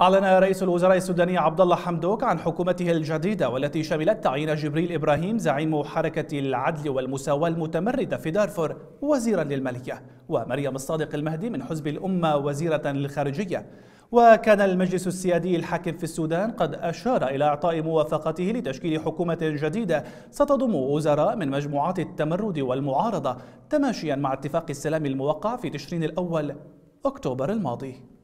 أعلن رئيس الوزراء السوداني عبد الله حمدوك عن حكومته الجديدة والتي شملت تعيين جبريل إبراهيم زعيم حركة العدل والمساواة المتمردة في دارفور وزيرا للملكية ومريم الصادق المهدي من حزب الأمة وزيرة للخارجية وكان المجلس السيادي الحاكم في السودان قد أشار إلى إعطاء موافقته لتشكيل حكومة جديدة ستضم وزراء من مجموعات التمرد والمعارضة تماشيا مع اتفاق السلام الموقع في تشرين الأول أكتوبر الماضي